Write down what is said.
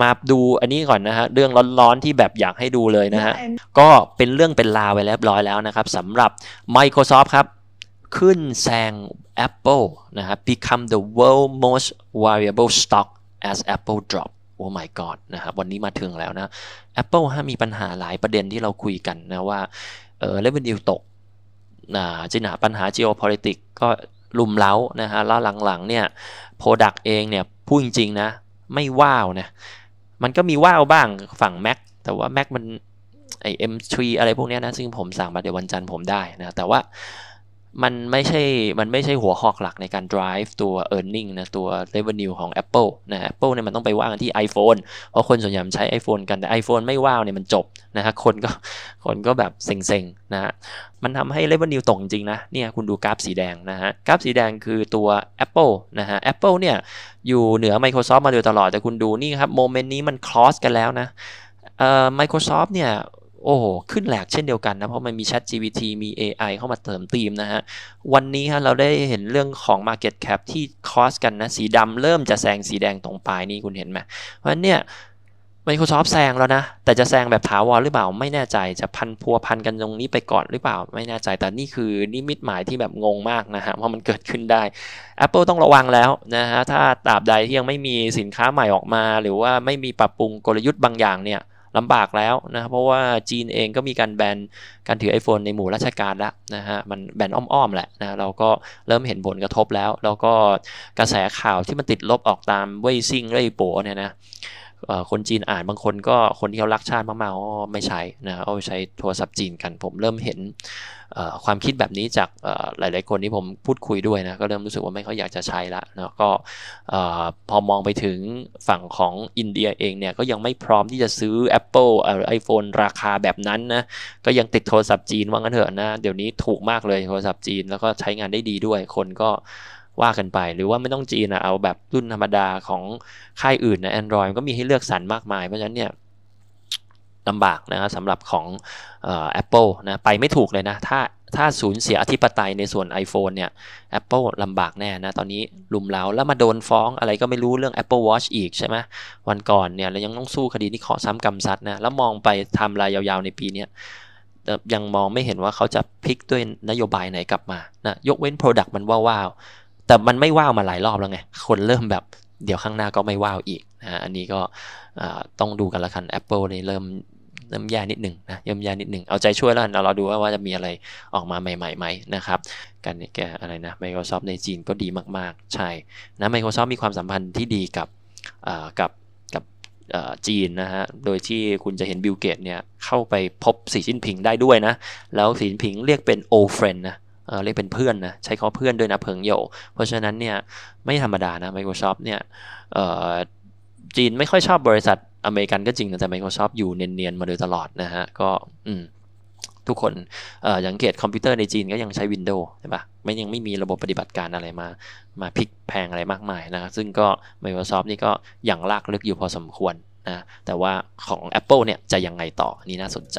มาดูอันนี้ก่อนนะฮะเรื่องร้อนๆที่แบบอยากให้ดูเลยนะฮะก็เป็นเรื่องเป็นราวไปเรียบร้อยแล้วนะครับสำหรับ Microsoft ครับ ขึ้นแซง Apple นะครับ become the world most valuable stock as Apple drop โอ้ my god นะครับ วันนี้มาถึงแล้วนะ Apple ฮะมีปัญหาหลายประเด็นที่เราคุยกันนะว่าเออ revenue ตกนะจินาปัญหา geopolitics ก็ลุมเล้านะฮะแล้วหลังๆเนี่ย Product เองเนี่ยพูดจริงๆนะไม่ว้าวนะ มันก็มีว้าวบ้างฝั่ง Mac แต่ว่า Mac มัน ไอเอ็มทรีอะไรพวกนี้นะซึ่งผมสั่งมาเดี๋ยววันจันทร์ผมได้นะแต่ว่ามันไม่ใช่ มันไม่ใช่หัวหอกหลักในการ drive ตัว earning นะ ตัว revenue ของ Apple นะ Apple เนี่ยมันต้องไปว่ากันที่ iPhone เพราะคนส่วนใหญ่ใช้ iPhone กันแต่ iPhone ไม่ว้าวเนี่ยมันจบนะฮะ คนก็ คนก็แบบเซ็งๆนะฮะ มันทำให้ revenue ตกจริงนะ เนี่ยคุณดูกราฟสีแดง นะฮะกราฟสีแดงคือตัว Apple นะฮะ Apple เนี่ยอยู่เหนือ Microsoft มาโดยตลอด แต่คุณดูนี่ครับโมเมนต์นี้มัน cross กันแล้วนะเอ่อ Microsoft เนี่ยโอ้โห ขึ้นแหลกเช่นเดียวกันนะ เพราะมันมี Chat GPT มี AI เข้ามาเติมตีมนะฮะ วันนี้ฮะเราได้เห็นเรื่องของ Market Cap ที่คอสกันนะ สีดำเริ่มจะแซงสีแดงตรงปลายนี่คุณเห็นไหม เพราะเนี่ย Microsoft แซงแล้วนะ แต่จะแซงแบบถาวรหรือเปล่าไม่แน่ใจ จะพันพัวพันกันตรงนี้ไปก่อนหรือเปล่าไม่แน่ใจ แต่นี่คือนิมิตหมายที่แบบงงมากนะฮะว่ามันเกิดขึ้นได้ Apple ต้องระวังแล้วนะฮะ ถ้าตราบใดที่ยังไม่มีสินค้าใหม่ออกมา หรือว่าไม่มีปรับปรุงกลยุทธ์บางอย่างเนี่ยลำบากแล้วนะครับเพราะว่าจีนเองก็มีการแบนการถือ iPhone ในหมู่ราชการแล้วนะฮะ มันแบนอ้อม ๆ แหละนะเราก็เริ่มเห็นผลกระทบแล้ว แล้วก็กระแสข่าวที่มันติดลบออกตาม เว่ยซิ่งเร่ยโป๋เนี่ยนะคนจีนอ่านบางคนก็คนที่เขารักชาติมากๆก็ไม่ใช้นะเอาใช้โทรศัพท์จีนกันผมเริ่มเห็นความคิดแบบนี้จากหลายๆคนที่ผมพูดคุยด้วยนะ ก็เริ่มรู้สึกว่าไม่ค่อยอยากจะใช้ละนะก็พอมองไปถึงฝั่งของอินเดียเองเนี่ยก็ยังไม่พร้อมที่จะซื้อ Apple เลไอโฟนราคาแบบนั้นนะ ก็ยังติดโทรศัพท์จีนว่างั้นเถอะนะ เดี๋ยวนี้ถูกมากเลยโทรศัพท์จีนแล้วก็ใช้งานได้ดีด้วยคนก็ว่ากันไปหรือว่าไม่ต้องจีนนะเอาแบบรุ่นธรรมดาของค่ายอื่นนะ Android ก็มีให้เลือกสรรมากมาย เพราะฉะนั้นเนี่ยลำบากนะครับสำหรับของแอปเปิลนะ ไปไม่ถูกเลยนะ ถ้าถ้าสูญเสียอธิปไตยในส่วน iPhone เนี่ย Apple ลลำบากแน่นะ ตอนนี้ลุมเล้าแล้วมาโดนฟ้องอะไรก็ไม่รู้เรื่อง Apple Watch อีกใช่ไหมวันก่อนเนี่ยเรายังต้องสู้คดีที่ขอซ้ำกรรมซัดนะแล้วมองไปทำรายยาวๆ ในปีนี้ยังมองไม่เห็นว่าเขาจะพลิกด้วยนโยบายไหนกลับมานะยกเว้น Product มันว้าวๆแต่มันไม่ว้าวมาหลายรอบแล้วไง คนเริ่มแบบเดี๋ยวข้างหน้าก็ไม่ว้าวอีกนะอันนี้ก็ต้องดูกันละกัน Apple นี่เริ่มเริ่มแย่นิดหนึ่งนะเริ่มแย่นิดหนึ่ง เอาใจช่วยแล้วเราเราดูว่าจะมีอะไรออกมาใหม่ๆไหมนะครับ กันแกอะไรนะ Microsoft ในจีนก็ดีมากๆ ใช่ นะ Microsoft มีความสัมพันธ์ที่ดีกับกับกับจีนนะฮะ โดยที่คุณจะเห็นบิลเกตเนี่ยเข้าไปพบสีชิ้นผิงได้ด้วยนะ แล้วสีชิ้นผิงเรียกเป็นโอเฟรนนะเรียกเป็นเพื่อนนะ ใช้เขาเพื่อนด้วยนะเพิงโยเพราะฉะนั้นเนี่ยไม่ธรรมดานะ Microsoft เนี่ยจีนไม่ค่อยชอบบริษัทอเมริกันก็จริงแต่ Microsoft อยู่เนียนๆ มาโดยตลอดนะฮะ ก็อืมทุกคนอย่างเกตคอมพิวเตอร์ในจีนก็ยังใช้ Windows ใช่ปะไม่ยังไม่มีระบบปฏิบัติการอะไรมา มาพลิกแพงอะไรมากมายนะซึ่งก็ Microsoft นี่ก็อย่างลากลึกอยู่พอสมควรนะแต่ว่าของ Apple เนี่ยจะยังไงต่อนี่น่าสนใจ